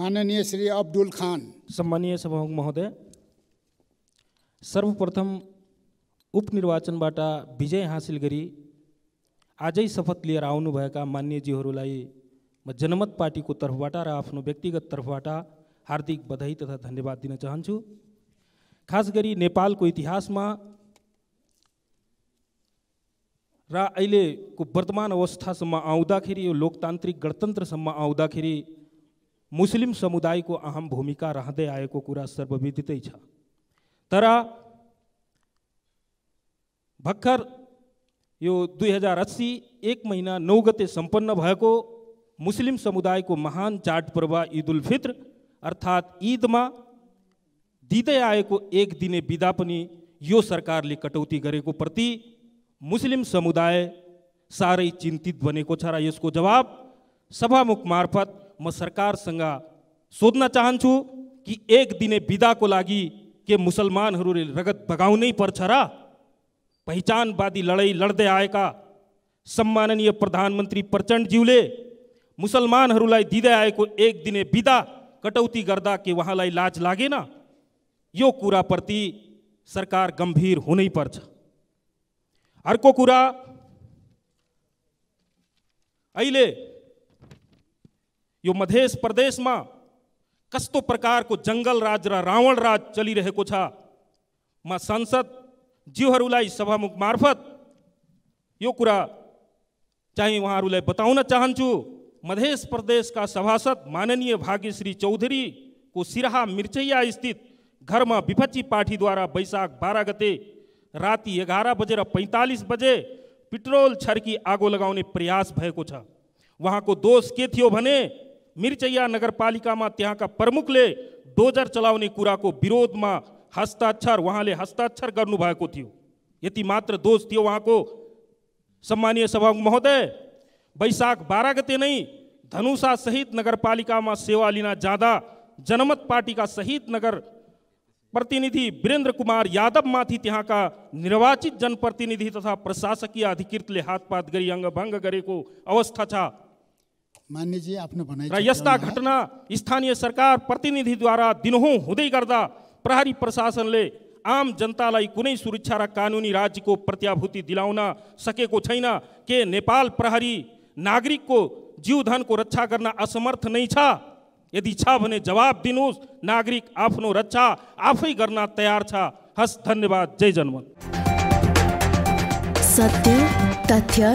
माननीय श्री अब्दुल खान सम्मानीय सभामुख महोदय सर्वप्रथम उपनिर्वाचनबाट विजय हासिल गरी आजै शपथ लिएर आउनुभएका मान्यजीहरूलाई म जनमत पार्टीको तर्फबाट र आफ्नो व्यक्तिगत तर्फबाट हार्दिक बधाई तथा धन्यवाद दिन चाहन्छु खास गरी नेपालको इतिहासमा र अहिलेको वर्तमान अवस्थासम्म आउँदाखेरि यो लोकतान्त्रिक गणतन्त्रसम्म आउँदाखेरि मुस्लिम समुदायको अहम भूमिका रहँदै आएको कुरा सर्वविदितै छ तर भर्खर यो दुई हजार अस्सी एक महिना नौ गते सम्पन्न भएको मुस्लिम समुदायको महान पर्व ईद उल फित्र अर्थात् ईदमा दिँदै आएको एक दिने बिदा पनि यो सरकारले कटौती गरेको प्रति मुस्लिम समुदाय साह्रै चिन्तित बनेको छ र यसको जवाब सभामुख मार्फत म सरकारसँग सोध्न चाहन्छु कि एक दिने विदाको लागि के मुसलमानहरूले रगत बगाउनै पर्छ र पहिचानवादी लडाइँ लड्दै आएका सम्माननीय प्रधानमन्त्री प्रचण्डज्यूले मुसलमानहरूलाई दिँदै आएको एक दिने विदा कटौती गर्दा के उहाँलाई लाज लागेन यो कुराप्रति सरकार गम्भीर हुनै पर्छ अर्को कुरा अहिले यो मधेस प्रदेशमा कस्तो प्रकारको जङ्गल राज र रावण राज चलिरहेको छ म संसद ज्यूहरूलाई सभामुख मार्फत यो कुरा चाहिँ उहाँहरूलाई बताउन चाहन्छु मधेस प्रदेशका सभासद माननीय भाग्यश्री चौधरीको सिराहा मिर्चैया स्थित घरमा विपक्षी पार्टीद्वारा वैशाख बाह्र गते राति एघार बजेर पैँतालिस बजे पेट्रोल छर्की आगो लगाउने प्रयास भएको छ उहाँको दोष के थियो भने મિરચૈયા નગરપાલિકામાં प्रमुख ने डोजर चलाने કુરાકો को विरोध में हस्ताक्षर गर्नु भएको थियो ये मात्र दोष वहाँ को सम्मानीय सभा महोदय वैशाख बाह्र गते नई धनुषा सहित में सेवा लिना ज्यादा जनमत पार्टी का सहित नगर प्रतिनिधि वीरेंद्र कुमार यादव यादवमाथि का निर्वाचित जनप्रतिनिधि तथा प्रशासकीय अधिकृत ने हातपात करी अंग भंग अवस्था छ मान्यजी आफ्नो भनाइ र यस्ता घटना स्थानीय सरकार प्रतिनिधिद्वारा दिनहुँ हुँदै गर्दा प्रहरी प्रशासनले आम जनतालाई कुनै सुरक्षा र कानुनी राज्यको प्रत्याभूति दिलाउन सकेको छैन के नेपाल प्रहरी नागरिकको जीवधनको रक्षा गर्न असमर्थ नै छ यदि छ भने जवाब दिनुहोस् नागरिक आफ्नो रक्षा आफै गर्न तयार छ हस् धन्यवाद जय जनमन सत्य तथ्य